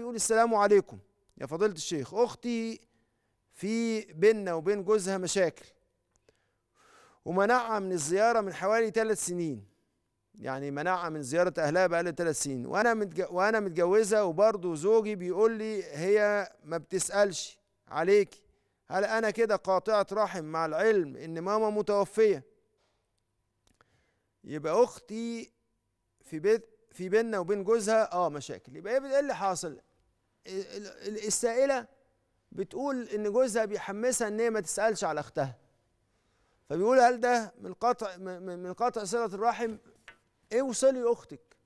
يقول السلام عليكم يا فضيلة الشيخ أختي في بيننا وبين جوزها مشاكل ومنعها من الزيارة من حوالي ثلاث سنين يعني منعها من زيارة أهلها بقالي ثلاث سنين وأنا وأنا متجوزة وبرضه زوجي بيقول لي هي ما بتسألش عليكي هل أنا كده قاطعة رحم مع العلم إن ماما متوفية يبقى أختي في بيت في بيننا وبين جوزها اه مشاكل يبقى ايه اللي حاصل السائله بتقول ان جوزها بيحمسها ان هي ما تسالش على اختها فبيقول هل ده من قطع من قطع صله الرحم اوصلي وصلي اختك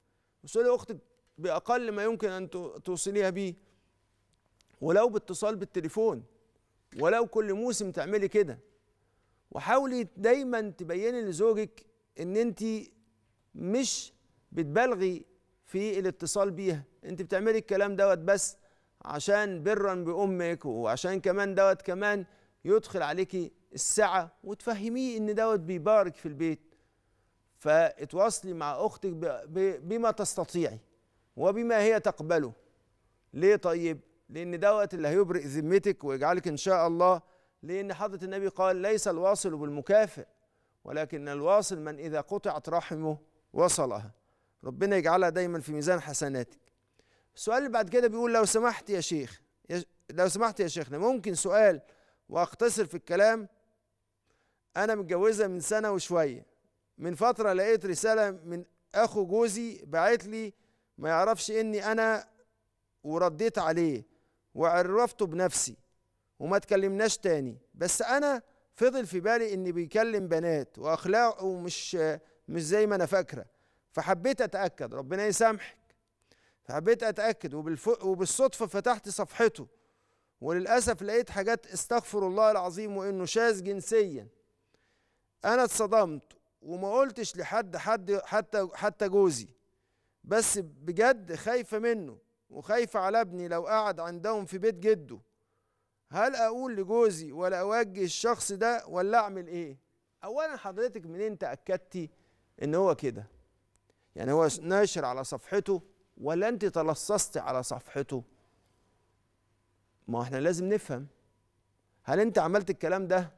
وصلي اختك باقل ما يمكن ان توصليها بيه ولو باتصال بالتليفون ولو كل موسم تعملي كده وحاولي دايما تبيني لزوجك ان انت مش بتبالغي في الاتصال بيها انت بتعملي الكلام دوت بس عشان برا بامك وعشان كمان دوت كمان يدخل عليكي السعه وتفهميه ان دوت بيبارك في البيت فاتواصلي مع اختك بما تستطيعي وبما هي تقبله ليه طيب لان دوت اللي هيبرئ ذمتك ويجعلك ان شاء الله لان حضره النبي قال ليس الواصل بالمكافئ ولكن الواصل من اذا قطعت رحمه وصلها ربنا يجعلها دايما في ميزان حسناتك السؤال اللي بعد كده بيقول لو سمحت يا شيخ لو سمحت يا شيخنا ممكن سؤال واختصر في الكلام انا متجوزه من سنه وشويه من فتره لقيت رساله من اخو جوزي بعت لي ما يعرفش اني انا ورديت عليه وعرفته بنفسي وما تكلمناش تاني بس انا فضل في بالي اني بيكلم بنات واخلاقه مش مش زي ما انا فاكره فحبيت اتاكد ربنا يسامحك فحبيت اتاكد وبالصدفه فتحت صفحته وللاسف لقيت حاجات استغفر الله العظيم وانه شاذ جنسيا انا اتصدمت وما قلتش لحد حد حتى حتى جوزي بس بجد خايفه منه وخايفه على ابني لو قعد عندهم في بيت جده هل اقول لجوزي ولا اوجه الشخص ده ولا اعمل ايه اولا حضرتك منين تاكدتي ان هو كده يعني هو ناشر على صفحته ولا انت تلصصت على صفحته ما احنا لازم نفهم هل انت عملت الكلام ده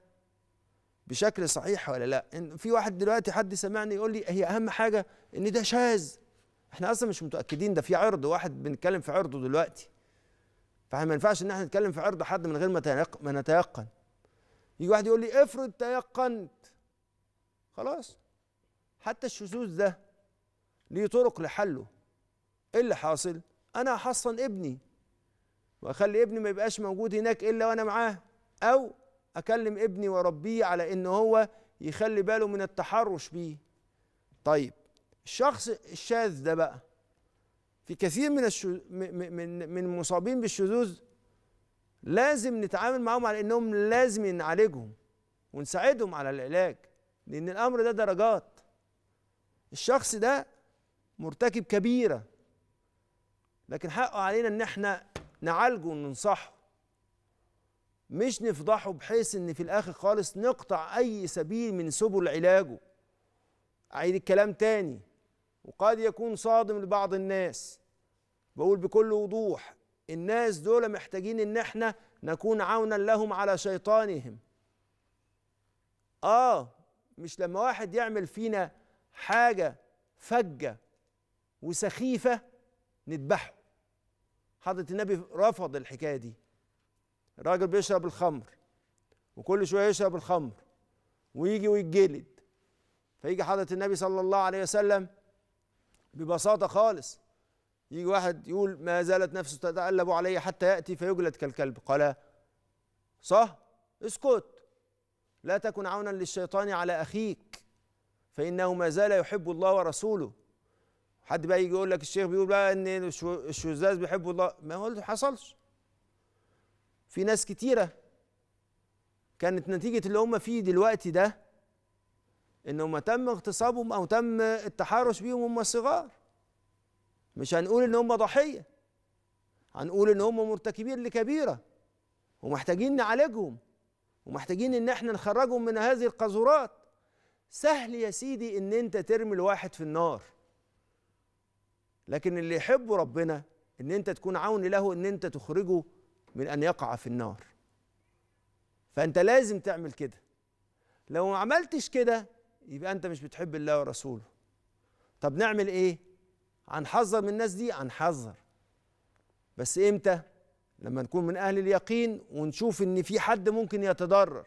بشكل صحيح ولا لا في واحد دلوقتي حد سمعني يقول لي هي اهم حاجه ان ده شاذ احنا اصلا مش متاكدين ده في عرض واحد بنتكلم في عرضه دلوقتي فاحنا ما ينفعش ان احنا نتكلم في عرض حد من غير ما ما نتيقن يجي واحد يقول لي افرض تيقنت خلاص حتى الشذوذ ده ليه طرق لحله ايه اللي حاصل انا هحصن ابني واخلي ابني ما يبقاش موجود هناك الا وانا معاه او اكلم ابني واربيه على ان هو يخلي باله من التحرش بيه طيب الشخص الشاذ ده بقى في كثير من الشو من من المصابين بالشذوذ لازم نتعامل معاهم على انهم لازم نعالجهم ونساعدهم على العلاج لان الامر ده درجات الشخص ده مرتكب كبيره لكن حقه علينا ان احنا نعالجه وننصحه مش نفضحه بحيث ان في الاخر خالص نقطع اي سبيل من سبل علاجه اعيد الكلام تاني وقد يكون صادم لبعض الناس بقول بكل وضوح الناس دول محتاجين ان احنا نكون عونا لهم على شيطانهم اه مش لما واحد يعمل فينا حاجه فجه وسخيفه نذبحه حضرة النبي رفض الحكاية دي الراجل بيشرب الخمر وكل شوية يشرب الخمر ويجي ويتجلد فيجي حضرة النبي صلى الله عليه وسلم ببساطة خالص يجي واحد يقول ما زالت نفسه تتقلب علي حتى يأتي فيجلد كالكلب قال صح اسكت لا تكن عونا للشيطان على أخيك فإنه ما زال يحب الله ورسوله حد بقى يجي يقول لك الشيخ بيقول بقى ان الشذاذ بيحبوا الله ما هو اللي حصلش في ناس كتيره كانت نتيجه اللي هم فيه دلوقتي ده ان هم تم اغتصابهم او تم التحرش بيهم هم صغار مش هنقول ان هم ضحيه هنقول ان هم مرتكبين لكبيره ومحتاجين نعالجهم ومحتاجين ان احنا نخرجهم من هذه القاذورات سهل يا سيدي ان انت ترمي الواحد في النار لكن اللي يحبه ربنا ان انت تكون عون له ان انت تخرجه من ان يقع في النار فانت لازم تعمل كده لو ما عملتش كده يبقى انت مش بتحب الله ورسوله طب نعمل ايه هنحذر من الناس دي هنحذر بس امتى لما نكون من اهل اليقين ونشوف ان في حد ممكن يتضرر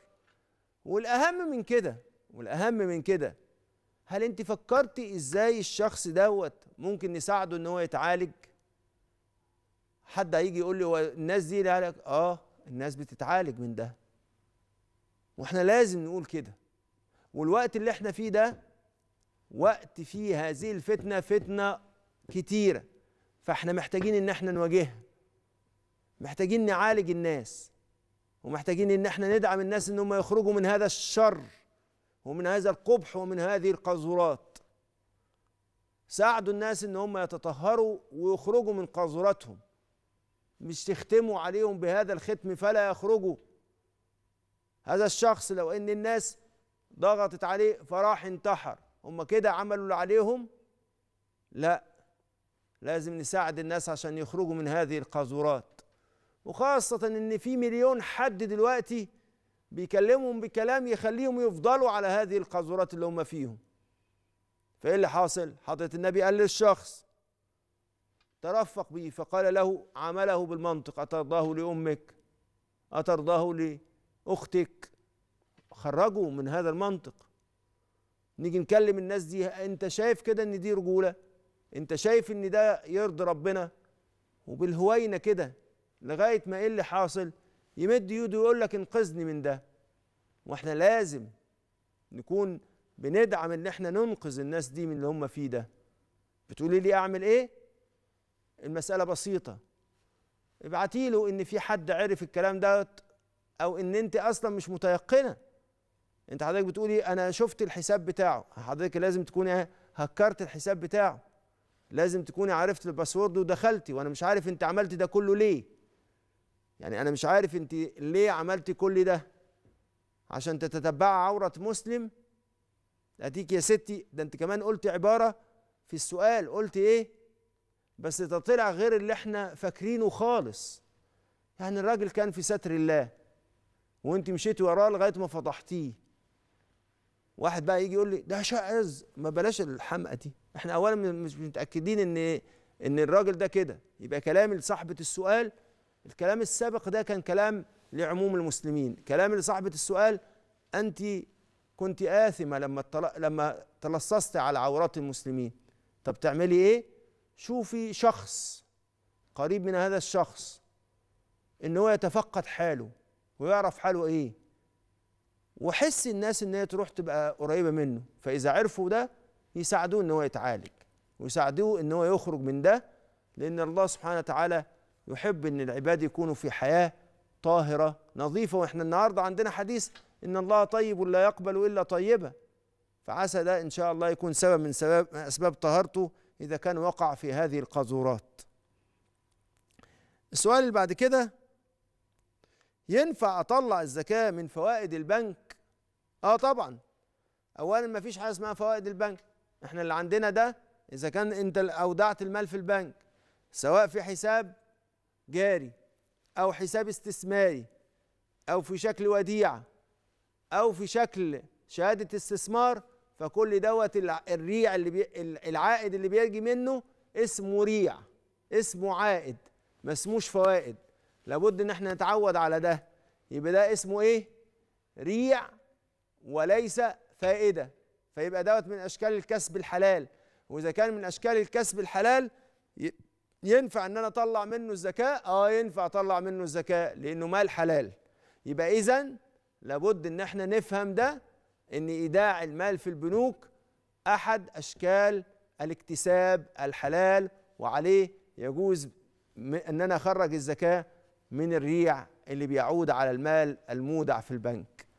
والاهم من كده والاهم من كده هل انت فكرتي ازاي الشخص دوت ممكن نساعده ان هو يتعالج حد هيجي يقول لي هو الناس دي اه الناس بتتعالج من ده واحنا لازم نقول كده والوقت اللي احنا فيه ده وقت فيه هذه الفتنه فتنه كتيره فاحنا محتاجين ان احنا نواجهها محتاجين نعالج الناس ومحتاجين ان احنا ندعم الناس ان هم يخرجوا من هذا الشر ومن هذا القبح ومن هذه القاذورات ساعدوا الناس ان هم يتطهروا ويخرجوا من قاذوراتهم مش تختموا عليهم بهذا الختم فلا يخرجوا هذا الشخص لو ان الناس ضغطت عليه فراح انتحر هم كده عملوا اللي عليهم لا لازم نساعد الناس عشان يخرجوا من هذه القاذورات وخاصة ان في مليون حد دلوقتي بيكلمهم بكلام يخليهم يفضلوا على هذه القاذورات اللي هم فيهم فايه اللي حاصل حضرة النبي قال للشخص ترفق به فقال له عمله بالمنطق أترضاه لأمك أترضاه لأختك خرجوا من هذا المنطق نيجي نكلم الناس دي انت شايف كده ان دي رجولة انت شايف ان ده يرضي ربنا وبالهوينة كده لغاية ما ايه اللي حاصل يمد يده ويقول لك انقذني من ده واحنا لازم نكون بندعم ان احنا ننقذ الناس دي من اللي هم فيه ده بتقولي لي اعمل ايه المساله بسيطه ابعتي له ان في حد عرف الكلام ده او ان انت اصلا مش متيقنه انت حضرتك بتقولي انا شفت الحساب بتاعه حضرتك لازم تكوني هكرت الحساب بتاعه لازم تكوني عرفت الباسورد ودخلتي وانا مش عارف انت عملت ده كله ليه يعني انا مش عارف انت ليه عملتي كل ده عشان تتتبع عورة مسلم اتيك يا ستي ده انت كمان قلت عبارة في السؤال قلت ايه بس ده طلع غير اللي احنا فاكرينه خالص يعني الراجل كان في ستر الله وانت مشيتي وراه لغاية ما فضحتيه واحد بقى يجي يقول لي ده شاذ ما بلاش الحمقى دي احنا اولا مش متأكدين ان إيه، ان الراجل ده كده يبقى كلام لصاحبة السؤال الكلام السابق ده كان كلام لعموم المسلمين كلام لصاحبة السؤال أنت كنت آثمة لما لما تلصصت على عورات المسلمين طب تعملي إيه؟ شوفي شخص قريب من هذا الشخص إن هو يتفقد حاله ويعرف حاله إيه وحس الناس إن هي تروح تبقى قريبة منه فإذا عرفوا ده يساعدوه إن هو يتعالج ويساعدوه إن هو يخرج من ده لأن الله سبحانه وتعالى يحب ان العباد يكونوا في حياه طاهره نظيفه واحنا النهارده عندنا حديث ان الله طيب لا يقبل الا طيبه فعسى ده ان شاء الله يكون سبب من سبب من اسباب طهارته اذا كان وقع في هذه القاذورات السؤال اللي بعد كده ينفع اطلع الزكاه من فوائد البنك اه طبعا اولا ما فيش حاجه اسمها فوائد البنك احنا اللي عندنا ده اذا كان انت اودعت المال في البنك سواء في حساب جاري أو حساب استثماري أو في شكل وديعة أو في شكل شهادة استثمار فكل دوت الريع اللي بي العائد اللي بيجي منه اسمه ريع اسمه عائد ما اسموش فوائد لابد ان احنا نتعود على ده يبقى ده اسمه ايه ريع وليس فائده فيبقى دوت من اشكال الكسب الحلال واذا كان من اشكال الكسب الحلال ينفع ان انا اطلع منه الزكاه اه ينفع اطلع منه الزكاه لانه مال حلال يبقى اذا لابد ان احنا نفهم ده ان ايداع المال في البنوك احد اشكال الاكتساب الحلال وعليه يجوز ان انا اخرج الزكاه من الريع اللي بيعود على المال المودع في البنك